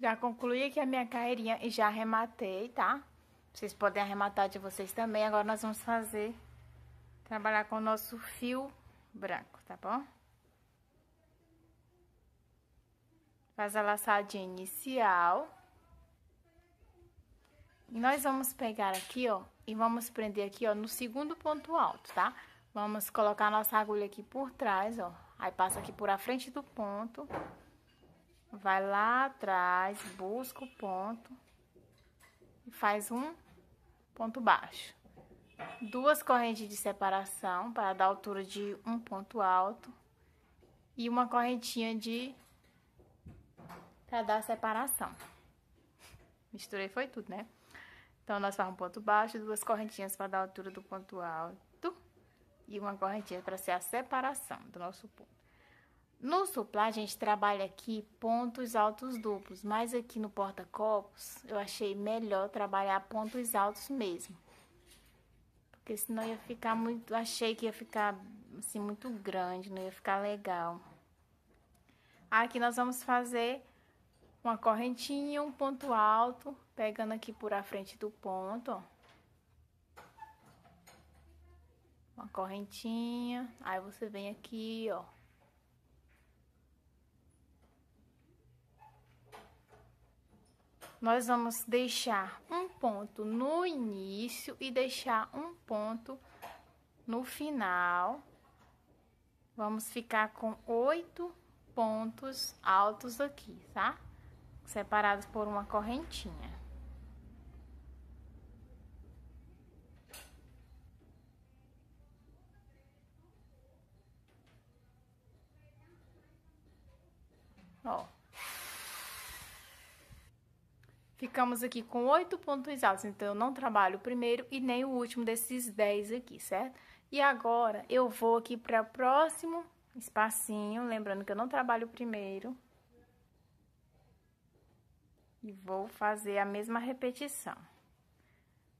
Já concluí aqui a minha carreirinha e já arrematei, tá? Vocês podem arrematar de vocês também. Agora nós vamos fazer, trabalhar com o nosso fio branco, tá bom? Faz a laçadinha inicial. E nós vamos pegar aqui, ó, e vamos prender aqui, ó, no segundo ponto alto, tá? Vamos colocar nossa agulha aqui por trás, ó. Aí passa aqui por a frente do ponto. Vai lá atrás, busca o ponto e faz um ponto baixo. Duas correntes de separação para dar altura de um ponto alto e uma correntinha de para dar separação. Misturei foi tudo, né? Então nós fazemos um ponto baixo, duas correntinhas para dar altura do ponto alto e uma correntinha para ser a separação do nosso ponto. No suplá, a gente trabalha aqui pontos altos duplos, mas aqui no porta-copos, eu achei melhor trabalhar pontos altos mesmo. Porque senão ia ficar muito, achei que ia ficar, assim, muito grande, não ia ficar legal. Aqui nós vamos fazer uma correntinha, um ponto alto, pegando aqui por a frente do ponto, ó. Uma correntinha, aí você vem aqui, ó nós vamos deixar um ponto no início e deixar um ponto no final. Vamos ficar com oito pontos altos aqui, tá? Separados por uma correntinha. Ó, Ficamos aqui com oito pontos altos, então eu não trabalho o primeiro e nem o último desses dez aqui, certo? E agora, eu vou aqui para o próximo espacinho, lembrando que eu não trabalho o primeiro. E vou fazer a mesma repetição.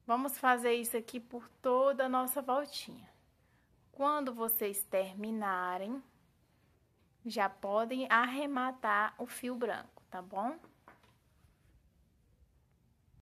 Vamos fazer isso aqui por toda a nossa voltinha. Quando vocês terminarem, já podem arrematar o fio branco, tá bom?